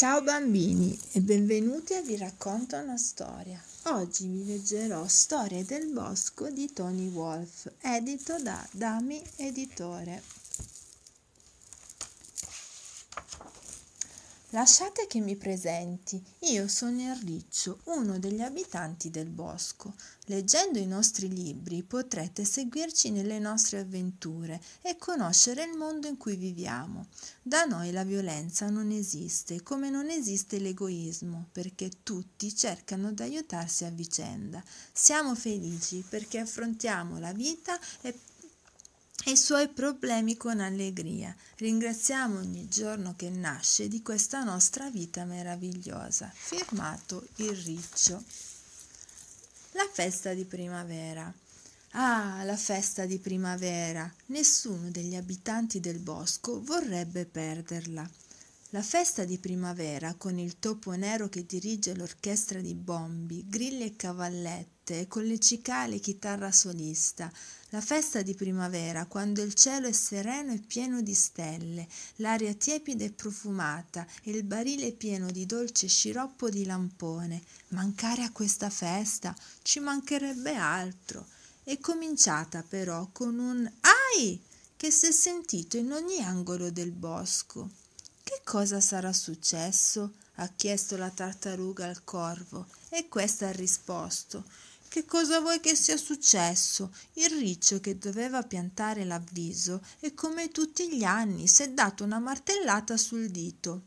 Ciao bambini e benvenuti a Vi racconto una storia. Oggi vi leggerò Storie del bosco di Tony Wolf, edito da Dami Editore. Lasciate che mi presenti, io sono il riccio, uno degli abitanti del bosco. Leggendo i nostri libri potrete seguirci nelle nostre avventure e conoscere il mondo in cui viviamo. Da noi la violenza non esiste, come non esiste l'egoismo, perché tutti cercano di aiutarsi a vicenda. Siamo felici perché affrontiamo la vita e e i suoi problemi con allegria. Ringraziamo ogni giorno che nasce di questa nostra vita meravigliosa. Firmato il riccio. La festa di primavera. Ah, la festa di primavera! Nessuno degli abitanti del bosco vorrebbe perderla. La festa di primavera, con il topo nero che dirige l'orchestra di bombi, grilli e cavalletti, notte e con le cicale chitarra solista, la festa di primavera quando il cielo è sereno e pieno di stelle, l'aria tiepida e profumata e il barile pieno di dolce sciroppo di lampone. Mancare a questa festa ci mancherebbe altro. È cominciata però con un ai che si è sentito in ogni angolo del bosco. Che cosa sarà successo? ha chiesto la tartaruga al corvo e questa ha risposto che cosa vuoi che sia successo? Il riccio che doveva piantare l'avviso e come tutti gli anni s'è dato una martellata sul dito.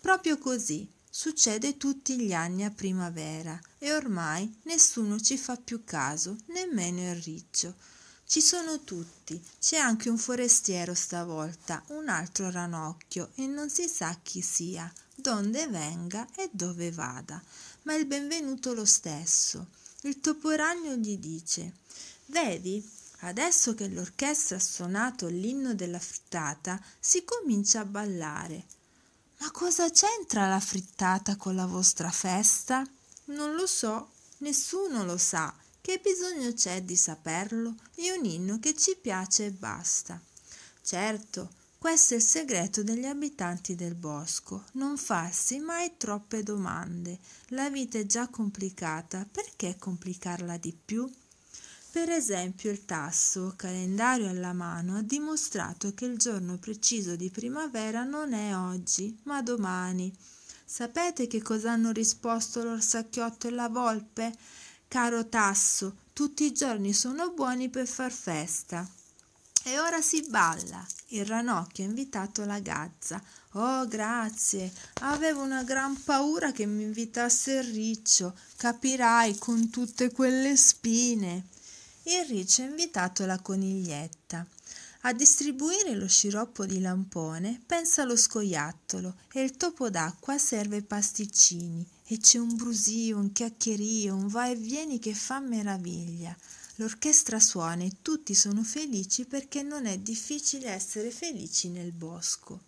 Proprio così succede tutti gli anni a primavera e ormai nessuno ci fa più caso, nemmeno il riccio. Ci sono tutti, c'è anche un forestiero stavolta, un altro ranocchio e non si sa chi sia, donde venga e dove vada, ma il benvenuto lo stesso il toporagno gli dice Vedi, adesso che l'orchestra ha suonato l'inno della frittata, si comincia a ballare. Ma cosa c'entra la frittata con la vostra festa? Non lo so, nessuno lo sa. Che bisogno c'è di saperlo? È un inno che ci piace e basta. Certo, questo è il segreto degli abitanti del bosco, non farsi mai troppe domande. La vita è già complicata, perché complicarla di più? Per esempio il tasso, calendario alla mano, ha dimostrato che il giorno preciso di primavera non è oggi, ma domani. Sapete che cosa hanno risposto l'orsacchiotto e la volpe? Caro tasso, tutti i giorni sono buoni per far festa. E ora si balla. Il ranocchio ha invitato la gazza. Oh, grazie. Avevo una gran paura che mi invitasse il riccio. Capirai, con tutte quelle spine. Il riccio ha invitato la coniglietta. A distribuire lo sciroppo di lampone pensa lo scoiattolo e il topo d'acqua serve pasticcini e c'è un brusio, un chiacchierio, un va e vieni che fa meraviglia. L'orchestra suona e tutti sono felici perché non è difficile essere felici nel bosco.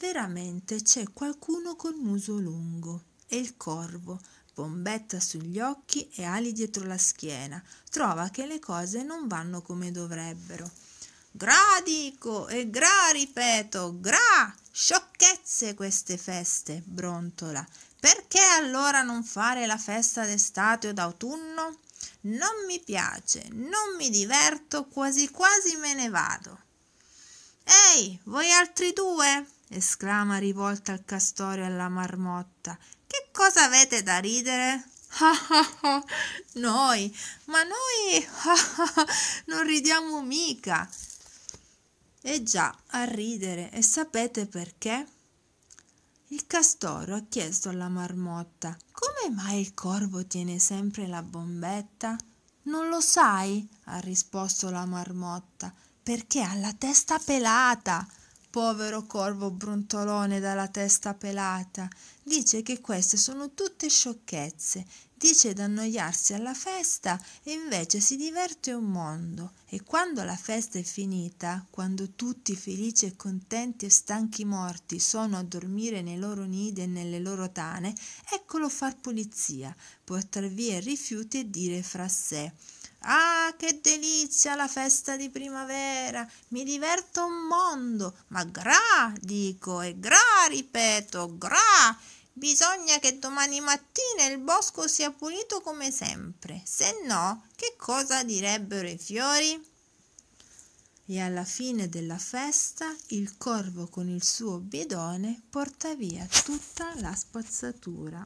Veramente c'è qualcuno col muso lungo e il corvo, bombetta sugli occhi e ali dietro la schiena, trova che le cose non vanno come dovrebbero. Gra dico e gra ripeto, gra! Sciocchezze queste feste, brontola. Perché allora non fare la festa d'estate o d'autunno? non mi piace, non mi diverto, quasi quasi me ne vado. Ehi, voi altri due? esclama rivolta al castore e alla marmotta. Che cosa avete da ridere? noi, ma noi non ridiamo mica. E eh già, a ridere, e sapete perché? Il castoro ha chiesto alla marmotta come mai il corvo tiene sempre la bombetta? Non lo sai, ha risposto la marmotta, perché ha la testa pelata. Povero corvo brontolone dalla testa pelata. Dice che queste sono tutte sciocchezze Dice d'annoiarsi alla festa e invece si diverte un mondo e quando la festa è finita, quando tutti felici e contenti e stanchi morti sono a dormire nei loro nidi e nelle loro tane, eccolo far pulizia, portar via i rifiuti e dire fra sé Ah, che delizia la festa di primavera! Mi diverto un mondo, ma gra, dico, e gra, ripeto, gra! Bisogna che domani mattina il bosco sia pulito come sempre, se no che cosa direbbero i fiori? E alla fine della festa il corvo con il suo bidone porta via tutta la spazzatura.